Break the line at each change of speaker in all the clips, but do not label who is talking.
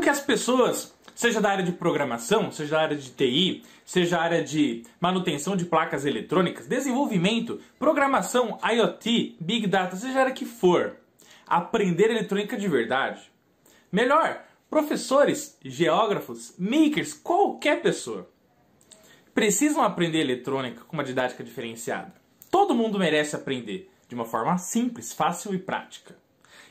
Como que as pessoas, seja da área de programação, seja da área de TI, seja da área de manutenção de placas eletrônicas, desenvolvimento, programação, IoT, Big Data, seja a área que for, aprender eletrônica de verdade? Melhor, professores, geógrafos, makers, qualquer pessoa precisam aprender eletrônica com uma didática diferenciada. Todo mundo merece aprender de uma forma simples, fácil e prática.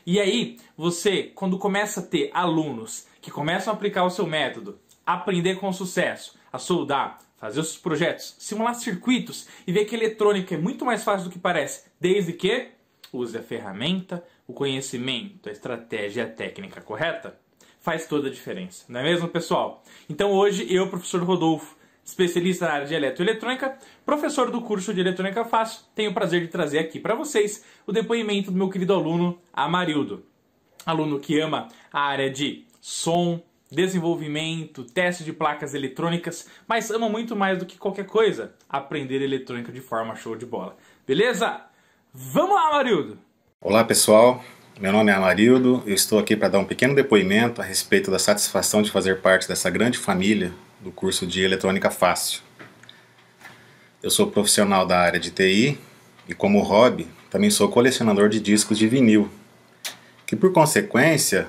E aí, você, quando começa a ter alunos que começam a aplicar o seu método, aprender com sucesso, a soldar, fazer os projetos, simular circuitos e ver que eletrônica é muito mais fácil do que parece, desde que use a ferramenta, o conhecimento, a estratégia e a técnica correta, faz toda a diferença, não é mesmo, pessoal? Então hoje eu, professor Rodolfo, especialista na área de eletroeletrônica, professor do curso de eletrônica fácil, tenho o prazer de trazer aqui para vocês o depoimento do meu querido aluno Amarildo. Aluno que ama a área de som, desenvolvimento, teste de placas eletrônicas, mas ama muito mais do que qualquer coisa aprender eletrônica de forma show de bola. Beleza? Vamos lá, Amarildo!
Olá, pessoal. Meu nome é Amarildo, eu estou aqui para dar um pequeno depoimento a respeito da satisfação de fazer parte dessa grande família do curso de Eletrônica Fácil. Eu sou profissional da área de TI e, como hobby, também sou colecionador de discos de vinil, que, por consequência,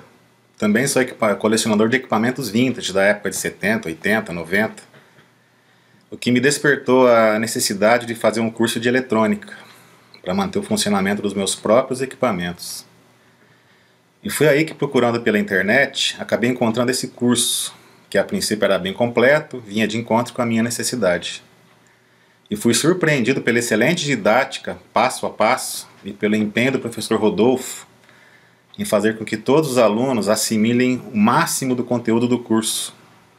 também sou colecionador de equipamentos vintage da época de 70, 80, 90, o que me despertou a necessidade de fazer um curso de eletrônica para manter o funcionamento dos meus próprios equipamentos. E foi aí que, procurando pela internet, acabei encontrando esse curso que a princípio era bem completo, vinha de encontro com a minha necessidade. E fui surpreendido pela excelente didática, passo a passo, e pelo empenho do professor Rodolfo em fazer com que todos os alunos assimilem o máximo do conteúdo do curso,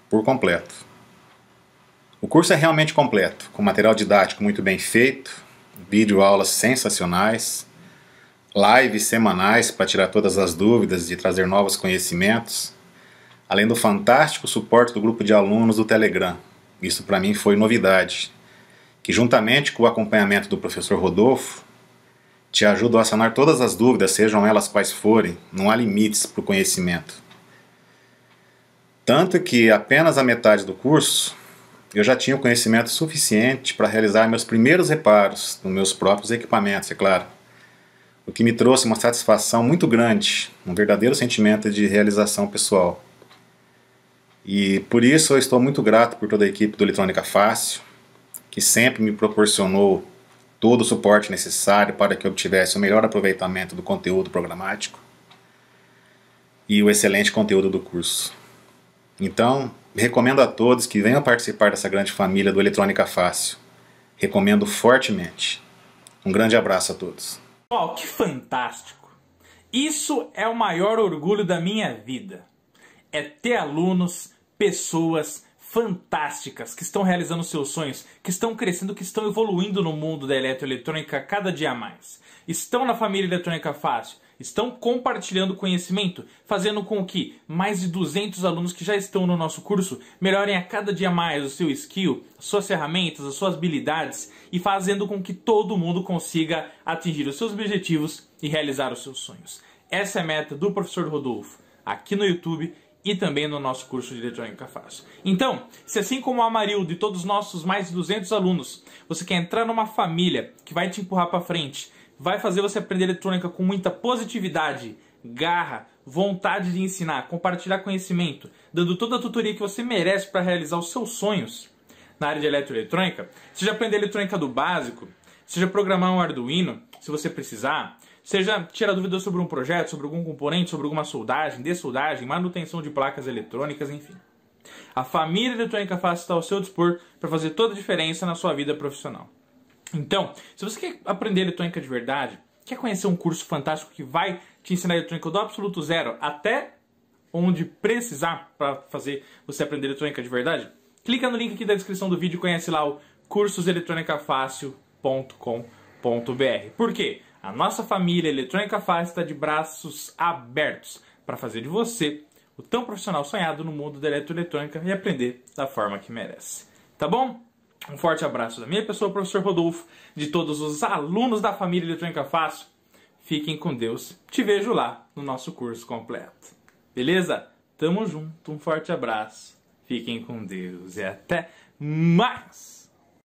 por completo. O curso é realmente completo, com material didático muito bem feito, vídeo aulas sensacionais, lives semanais para tirar todas as dúvidas e trazer novos conhecimentos além do fantástico suporte do grupo de alunos do Telegram. Isso para mim foi novidade, que juntamente com o acompanhamento do professor Rodolfo, te ajudam a sanar todas as dúvidas, sejam elas quais forem, não há limites para o conhecimento. Tanto que apenas a metade do curso eu já tinha o conhecimento suficiente para realizar meus primeiros reparos nos meus próprios equipamentos, é claro. O que me trouxe uma satisfação muito grande, um verdadeiro sentimento de realização pessoal. E por isso eu estou muito grato por toda a equipe do Eletrônica Fácil, que sempre me proporcionou todo o suporte necessário para que eu obtivesse o melhor aproveitamento do conteúdo programático e o excelente conteúdo do curso. Então, recomendo a todos que venham participar dessa grande família do Eletrônica Fácil. Recomendo fortemente. Um grande abraço a todos.
Ó, oh, que fantástico! Isso é o maior orgulho da minha vida é ter alunos, pessoas fantásticas que estão realizando seus sonhos, que estão crescendo, que estão evoluindo no mundo da eletroeletrônica cada dia mais. Estão na família Eletrônica Fácil, estão compartilhando conhecimento, fazendo com que mais de 200 alunos que já estão no nosso curso melhorem a cada dia mais o seu skill, suas ferramentas, as suas habilidades e fazendo com que todo mundo consiga atingir os seus objetivos e realizar os seus sonhos. Essa é a meta do professor Rodolfo, aqui no YouTube e também no nosso curso de eletrônica fácil. Então, se assim como o Amarildo e todos os nossos mais de 200 alunos, você quer entrar numa família que vai te empurrar para frente, vai fazer você aprender eletrônica com muita positividade, garra, vontade de ensinar, compartilhar conhecimento, dando toda a tutoria que você merece para realizar os seus sonhos na área de eletroeletrônica, seja aprender eletrônica do básico, seja programar um Arduino, se você precisar, Seja tira dúvidas sobre um projeto, sobre algum componente, sobre alguma soldagem, dessoldagem, manutenção de placas eletrônicas, enfim. A família eletrônica fácil está ao seu dispor para fazer toda a diferença na sua vida profissional. Então, se você quer aprender eletrônica de verdade, quer conhecer um curso fantástico que vai te ensinar eletrônica do absoluto zero até onde precisar para fazer você aprender eletrônica de verdade, clica no link aqui da descrição do vídeo e conhece lá o cursoseletronicafácil.com.br. Por quê? A nossa família Eletrônica Faz está de braços abertos para fazer de você o tão profissional sonhado no mundo da eletroeletrônica e aprender da forma que merece. Tá bom? Um forte abraço da minha pessoa, professor Rodolfo, de todos os alunos da família Eletrônica Fácil. Fiquem com Deus. Te vejo lá no nosso curso completo. Beleza? Tamo junto. Um forte abraço. Fiquem com Deus e até mais!